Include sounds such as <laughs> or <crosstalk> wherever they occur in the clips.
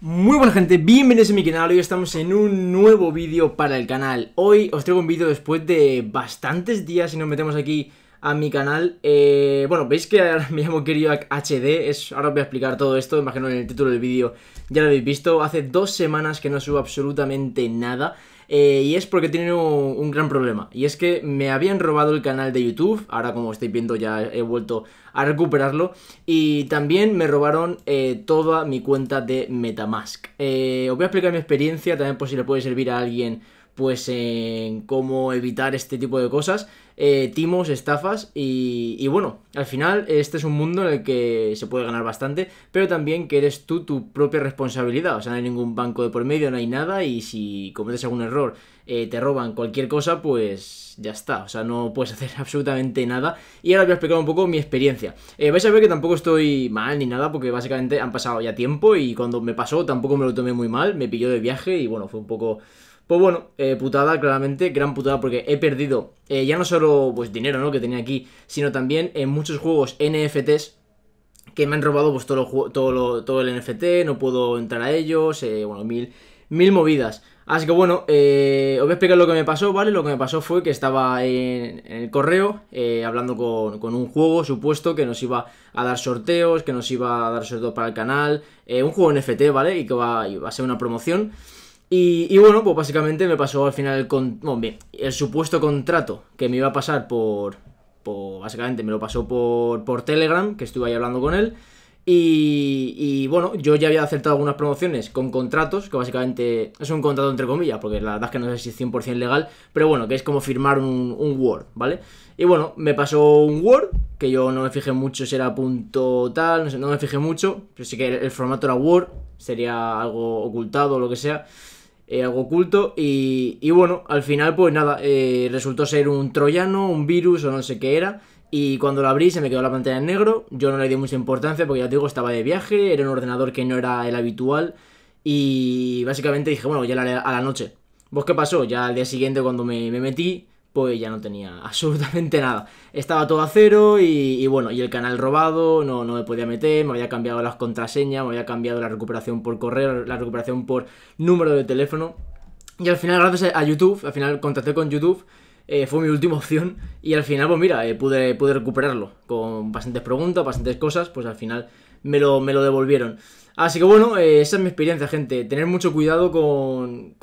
Muy buena gente, bienvenidos a mi canal, hoy estamos en un nuevo vídeo para el canal Hoy os traigo un vídeo después de bastantes días y nos metemos aquí a mi canal eh, Bueno, veis que ahora <laughs> me llamo Kirio HD, es, ahora os voy a explicar todo esto, imagino en el título del vídeo ya lo habéis visto Hace dos semanas que no subo absolutamente nada eh, y es porque tienen un, un, gran problema. Y es que me habían robado el canal de YouTube, ahora como estáis viendo ya he vuelto a recuperarlo, y también me robaron eh, toda mi cuenta de Metamask. Eh, os voy a explicar mi experiencia, también por si le puede servir a alguien pues en cómo evitar este tipo de cosas. Eh, timos, estafas y, bueno, al final este es un mundo en el que se puede ganar bastante, pero también que eres tú tu propia responsabilidad, o sea, no hay ningún banco de por medio, no hay nada y si cometes algún error, eh, te roban cualquier cosa, pues ya está, o sea, no puedes <laughs> hacer absolutamente nada y ahora voy a explicar un poco mi experiencia. Eh, vais a ver que tampoco estoy mal ni nada porque básicamente han pasado ya tiempo y cuando me pasó tampoco me lo tomé muy mal, me pilló de viaje y bueno, fue un poco pues bueno, eh, putada, claramente, gran putada, porque he perdido eh, ya no solo pues dinero, ¿no? Que tenía aquí, sino también en eh, muchos juegos NFTs que me han robado pues todo, todo, el NFT, no puedo entrar a ellos, bueno, mil, mil movidas. Así que bueno, os voy a explicar lo que me pasó, ¿vale? Lo que me pasó fue que estaba en, el correo hablando con, un juego supuesto que nos iba a dar sorteos, que nos iba a dar sorteos para el canal, un juego NFT, ¿vale? Y que va, va, a ser una promoción. Y, bueno, pues básicamente me pasó al final el, con, el supuesto contrato que me iba a pasar por, básicamente me lo pasó por, Telegram, que estuve ahí hablando con él. Y, bueno, yo ya había aceptado algunas promociones con contratos, que básicamente es un contrato entre comillas, porque la verdad es que no sé si es 100% legal, pero bueno, que es como firmar un, Word, ¿vale? Y bueno, me pasó un Word, que yo no me fijé mucho si era punto tal, no, me fijé mucho, pero sí que el formato era Word, sería algo ocultado o lo que sea. Eh, algo oculto. Y, bueno, al final, pues nada, eh, resultó ser un troyano, un virus o no sé qué era. Y cuando lo abrí se me quedó la pantalla en negro. Yo no le di mucha importancia porque ya te digo, estaba de viaje, era un ordenador que no era el habitual. Y básicamente dije, bueno, ya la a la noche. ¿Vos pues, qué pasó? Ya al día siguiente cuando me metí, pues ya no tenía <laughs> absolutamente nada. Estaba todo a cero y, bueno, y el canal robado, no, no me podía meter, me había cambiado las contraseñas, me había cambiado la recuperación por correo, la recuperación por número de teléfono. Y al final, gracias a YouTube, al final contacté con YouTube, eh, fue mi última <laughs> opción y al final, pues mira, eh, pude, pude recuperarlo con bastantes preguntas, bastantes cosas, pues al final me lo, me lo devolvieron. Así que bueno, eh, esa es mi experiencia, gente. Tener mucho cuidado con,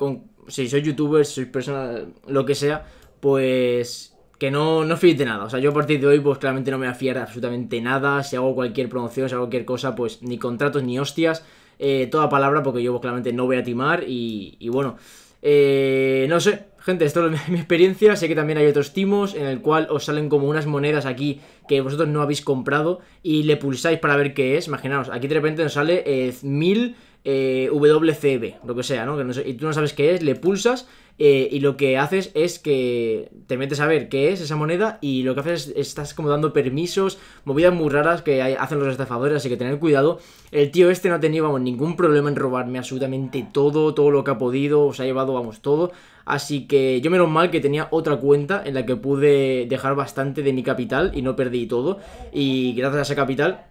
si sois youtuber si sois personas, lo que sea, pues que no, no nada. O sea, yo a partir de hoy, pues claramente no me voy absolutamente nada. Si hago cualquier promoción, si hago cualquier cosa, pues ni contratos ni hostias. Eh, toda palabra, porque yo pues, claramente no voy a timar. Y, bueno, eh, no sé, gente, esto es <laughs> mi experiencia. Sé que también hay otros timos en el cual os salen como unas monedas aquí que vosotros no habéis comprado y le pulsáis para ver qué es. Imaginaos, aquí de repente nos sale 1.000 eh, mil eh, WCB, lo que sea, ¿no? sé, y tú no sabes qué es, le pulsas eh, y lo que haces es que te metes a ver qué es esa moneda y lo que haces es estás como dando permisos, movidas muy raras que hacen los estafadores, así que tener cuidado. El tío este no ha tenido, vamos, ningún problema en robarme absolutamente todo, todo lo que ha podido, se ha llevado, vamos, todo. Así que yo menos mal que tenía otra cuenta en la que pude dejar bastante de mi capital y no perdí todo. Y gracias a ese capital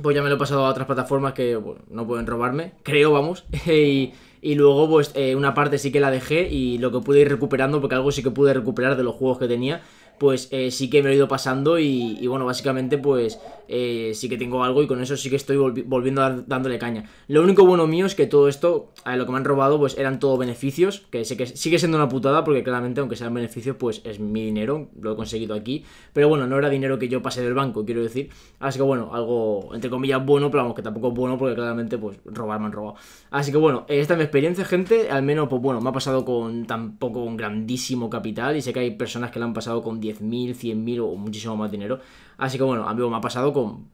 pues ya me lo he pasado a otras plataformas que no pueden robarme, creo, vamos. <laughs> y, y luego, pues eh, una parte sí que la dejé y lo que pude ir recuperando, porque algo sí que pude recuperar de los juegos que tenía, pues eh, sí que me lo he ido pasando y, bueno, básicamente pues eh, sí que tengo algo y con eso sí que estoy volviendo a dándole caña. Lo único bueno mío es que todo esto, a lo que me han robado pues eran todo beneficios, que, sé que sigue siendo una putada porque claramente aunque sean beneficios pues es mi dinero, lo he conseguido aquí, pero bueno, no era dinero que yo pasé del banco, quiero decir, así que bueno, algo entre comillas bueno, pero vamos, que tampoco es bueno porque claramente pues robar me han robado. Así que bueno, eh, esta es mi experiencia, gente, al menos pues bueno, me ha pasado con tampoco un grandísimo capital y sé que hay personas que la han pasado con 10.000, 100.000 o muchísimo más dinero. Así que bueno, a mí me ha pasado con,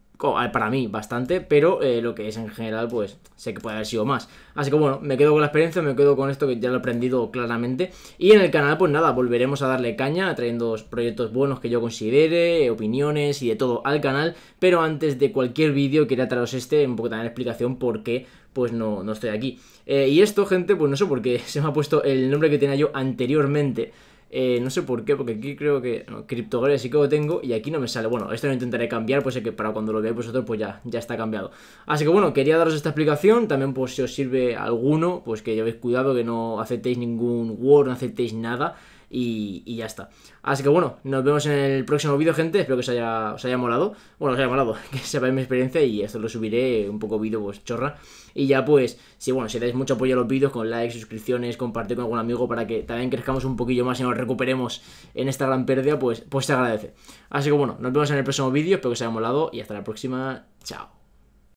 para mí bastante, pero eh, lo que es en general, pues sé que puede haber sido más. Así que bueno, me quedo con la experiencia, me quedo con esto que ya lo he aprendido claramente. Y en el canal, pues nada, volveremos a darle caña, trayendo proyectos buenos que yo considere, opiniones y de todo al canal. Pero antes de cualquier vídeo, quería traeros este, un poco también explicación por qué pues no, estoy aquí. Eh, y esto, gente, pues no sé por qué <laughs> se me ha puesto el nombre que tenía yo anteriormente. Eh, no sé por qué, porque aquí creo que... No, que lo tengo y aquí no me sale. Bueno, esto lo intentaré cambiar, pues es que para cuando lo veáis vosotros pues ya, ya está cambiado. Así que bueno, quería daros esta explicación. También pues si os sirve alguno, pues que llevéis cuidado, que no aceptéis ningún Word, no aceptéis nada y, ya está. Así que bueno, nos vemos en el próximo vídeo, gente. Espero que os haya, os haya molado. Bueno, os haya molado, <laughs> que sepáis mi experiencia y esto lo subiré un poco vídeo, pues chorra. Y ya pues, si bueno, si dais mucho apoyo a los vídeos con likes, suscripciones, compartir con algún amigo para que también crezcamos un poquillo más y nos recuperemos en esta gran pérdida, pues, pues se agradece. Así que bueno, nos vemos en el próximo vídeo. Espero que os haya molado y hasta la próxima. Chao.